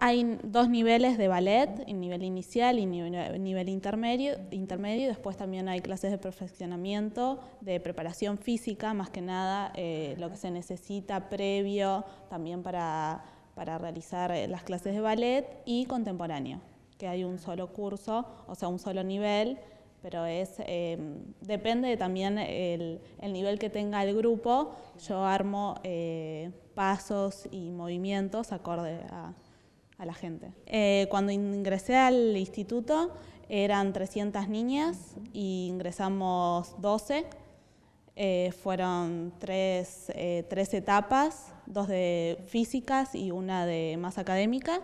Hay dos niveles de ballet, nivel inicial y nivel, nivel intermedio, intermedio. Después también hay clases de perfeccionamiento, de preparación física, más que nada eh, lo que se necesita previo también para, realizar eh, las clases de ballet y contemporáneo, que hay un solo curso, o sea, un solo nivel pero es em, depende también el, nivel que tenga el grupo. Yo armo eh, pasos y movimientos acorde a, a la gente. Eh, cuando ingresé al instituto eran 300 niñas y ingresamos 12. Eh, fueron tres, eh, tres, etapas, dos de físicas y una de más académica.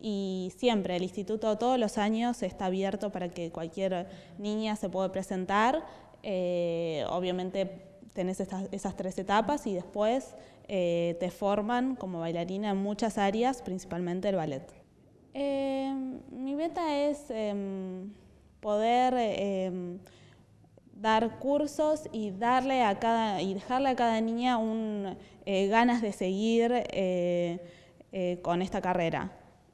Y siempre el instituto todos los años está abierto para que cualquier niña se pueda presentar. obviamente tenés esas tres etapas y después eh, te forman como bailarina en muchas áreas, principalmente el ballet. Eh, mi meta es em, poder em, dar cursos y darle a cada y dejarle a cada niña un, eh, ganas de seguir con esta carrera.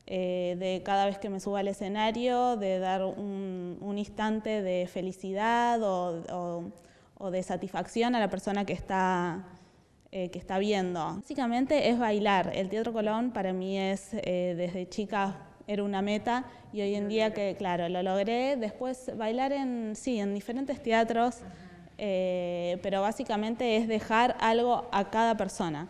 de cada vez que me suba al escenario, de dar un, instante de felicidad o o de satisfacción a la persona que está, eh, que está viendo. Básicamente es bailar. El Teatro Colón para mí es, eh, desde chica era una meta y hoy en día que, claro, lo logré. Después bailar en, sí, en diferentes teatros, eh, pero básicamente es dejar algo a cada persona.